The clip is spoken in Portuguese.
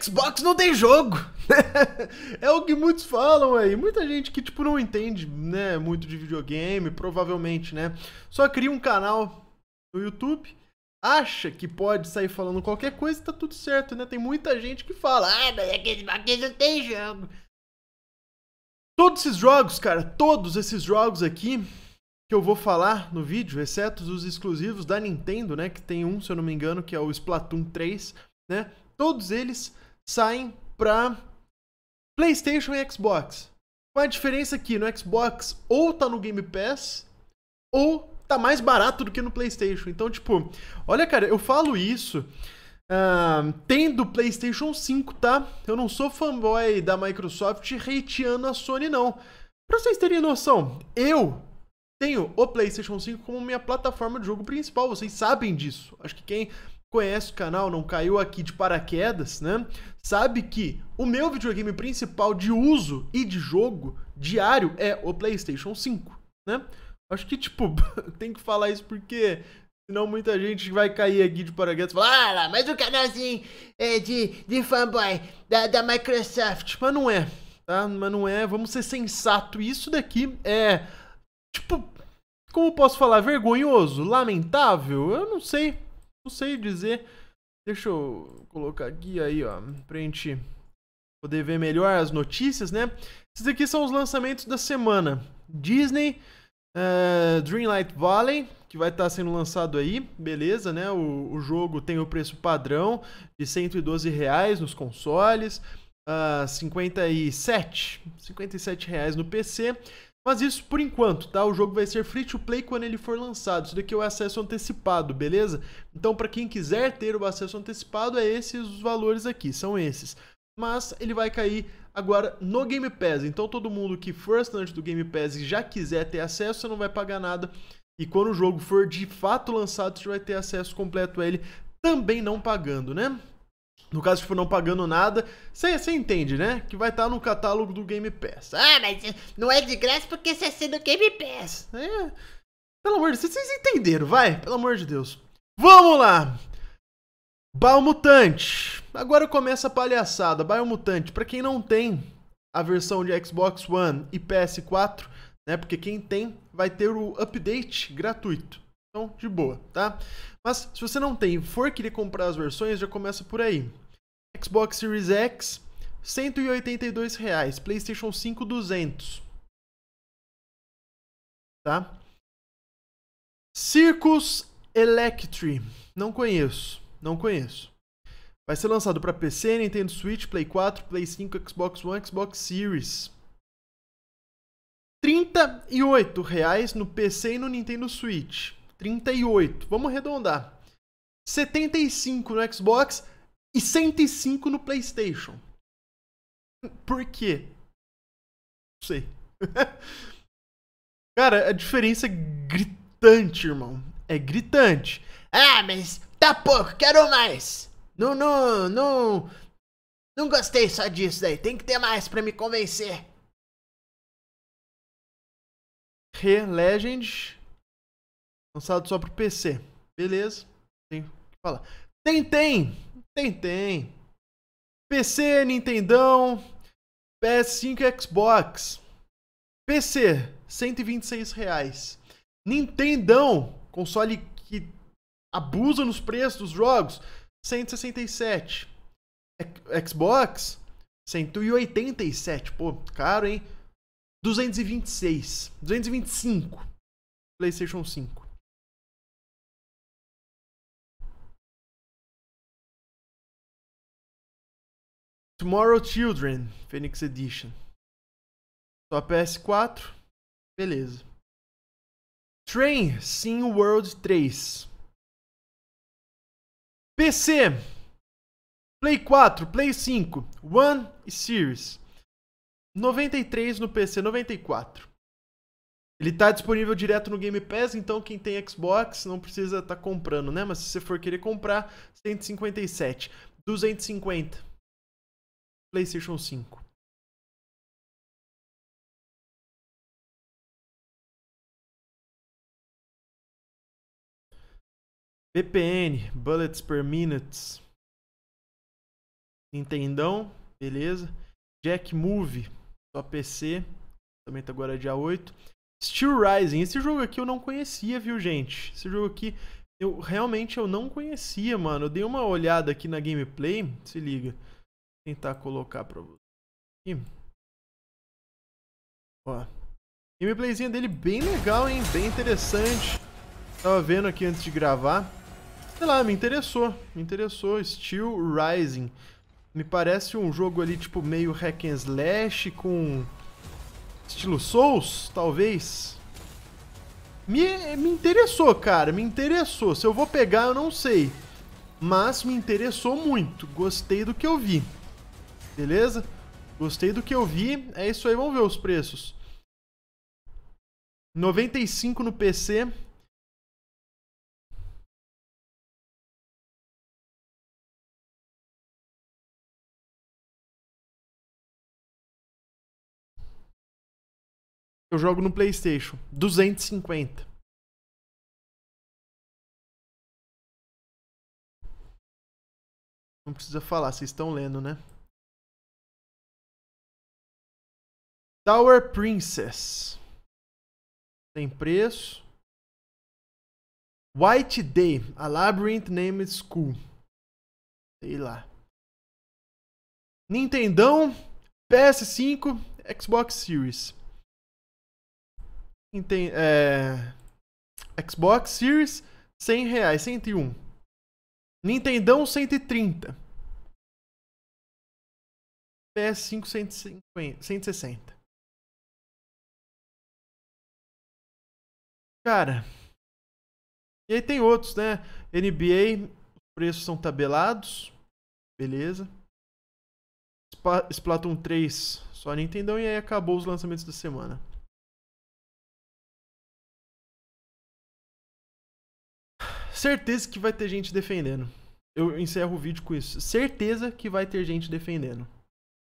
Xbox não tem jogo. é o que muitos falam aí. Muita gente que, tipo, não entende, né, muito de videogame, provavelmente, né? Só cria um canal no YouTube, acha que pode sair falando qualquer coisa e tá tudo certo, né? Tem muita gente que fala, ah, mas Xbox é não tem jogo. Todos esses jogos, cara, todos esses jogos aqui que eu vou falar no vídeo, exceto os exclusivos da Nintendo, né? Que tem um, se eu não me engano, que é o Splatoon 3, né? Todos eles saem para PlayStation e Xbox. Com é a diferença que no Xbox ou tá no Game Pass ou tá mais barato do que no PlayStation. Então, tipo, olha, cara, eu falo isso. Uh, tendo PlayStation 5, tá? Eu não sou fanboy da Microsoft hateando a Sony, não. Pra vocês terem noção, eu tenho o PlayStation 5 como minha plataforma de jogo principal. Vocês sabem disso. Acho que quem conhece o canal, não caiu aqui de paraquedas, né? Sabe que o meu videogame principal de uso e de jogo diário é o PlayStation 5, né? Acho que, tipo, tem que falar isso porque Senão muita gente vai cair aqui de paraquedas e falar, ah, mas o canalzinho é de, de fanboy da, da Microsoft. Mas não é, tá? Mas não é, vamos ser sensato. Isso daqui é, tipo, como posso falar, vergonhoso, lamentável? Eu não sei, não sei dizer. Deixa eu colocar aqui aí, ó, pra gente poder ver melhor as notícias, né? Esses aqui são os lançamentos da semana. Disney, uh, Dreamlight Valley, que vai estar tá sendo lançado aí, beleza, né? O, o, jogo tem o preço padrão de 112 reais nos consoles, uh, 57, 57 reais no PC. Mas isso por enquanto, tá? O jogo vai ser free to play quando ele for lançado. Isso daqui é o acesso antecipado, beleza? Então, para quem quiser ter o acesso antecipado, é esses os valores aqui, são esses. Mas ele vai cair agora no Game Pass. Então, todo mundo que for assinante do Game Pass e já quiser ter acesso, você não vai pagar nada. E quando o jogo for de fato lançado, você vai ter acesso completo a ele também não pagando, né? No caso, tipo, não pagando nada, você entende, né? Que vai estar tá no catálogo do Game Pass. Ah, mas não é de graça porque você assina o Game Pass. É. Pelo amor de Deus, vocês entenderam, vai? Pelo amor de Deus. Vamos lá! mutante. Agora começa a palhaçada. mutante. para quem não tem a versão de Xbox One e PS4, né? Porque quem tem vai ter o update gratuito. Então, de boa, tá? Mas se você não tem e for querer comprar as versões, já começa por aí. Xbox Series X, R$ 182, reais. PlayStation 5 200. Tá? Circus Electri, não conheço, não conheço. Vai ser lançado para PC, Nintendo Switch, Play 4, Play 5, Xbox One, Xbox Series. R$ 38 reais no PC e no Nintendo Switch. 38. Vamos arredondar. 75 no Xbox e 105 no PlayStation. Por quê? Não sei. Cara, a diferença é gritante, irmão. É gritante. Ah, mas tá pouco, quero mais. Não, não, não. Não gostei só disso daí. Tem que ter mais para me convencer. Re-Legend Lançado só pro PC. Beleza. Tem que falar. Tem, tem! Tem, tem. PC, Nintendão, PS5 Xbox. PC, 126 reais. Nintendão, console que abusa nos preços dos jogos, 167. Xbox, 187. Pô, caro, hein? 226. 225. PlayStation 5. Tomorrow Children, Phoenix Edition. Só PS4. Beleza. Train Sim World 3. PC, Play 4, Play 5, One e Series. 93 no PC, 94. Ele está disponível direto no Game Pass, então quem tem Xbox não precisa estar tá comprando, né? Mas se você for querer comprar, 157, 250. PlayStation 5. BPN, Bullets per Minutes. Nintendão, beleza. Jack Move, só PC. Também tá agora dia 8. Steel Rising, esse jogo aqui eu não conhecia, viu, gente? Esse jogo aqui eu realmente eu não conhecia, mano. Eu dei uma olhada aqui na gameplay, se liga tentar colocar pra você aqui. Ó. Gameplayzinha dele bem legal, hein? Bem interessante. Tava vendo aqui antes de gravar. Sei lá, me interessou. Me interessou. Steel Rising. Me parece um jogo ali, tipo, meio hack and slash com... Estilo Souls, talvez. Me, me interessou, cara. Me interessou. Se eu vou pegar, eu não sei. Mas me interessou muito. Gostei do que eu vi. Beleza? Gostei do que eu vi. É isso aí, vamos ver os preços. 95 no PC. Eu jogo no PlayStation, 250. Não precisa falar, vocês estão lendo, né? Tower Princess. Tem preço. White Day, a Labyrinth Named School. Sei lá. Nintendão, PS5, Xbox Series. Inten é... Xbox Series, 100 reais, 101. Nintendão, 130. PS5, 150, 160. Cara. E aí tem outros, né? NBA, preços são tabelados. Beleza. Splatoon 3, só Nintendo e aí acabou os lançamentos da semana. Certeza que vai ter gente defendendo. Eu encerro o vídeo com isso. Certeza que vai ter gente defendendo.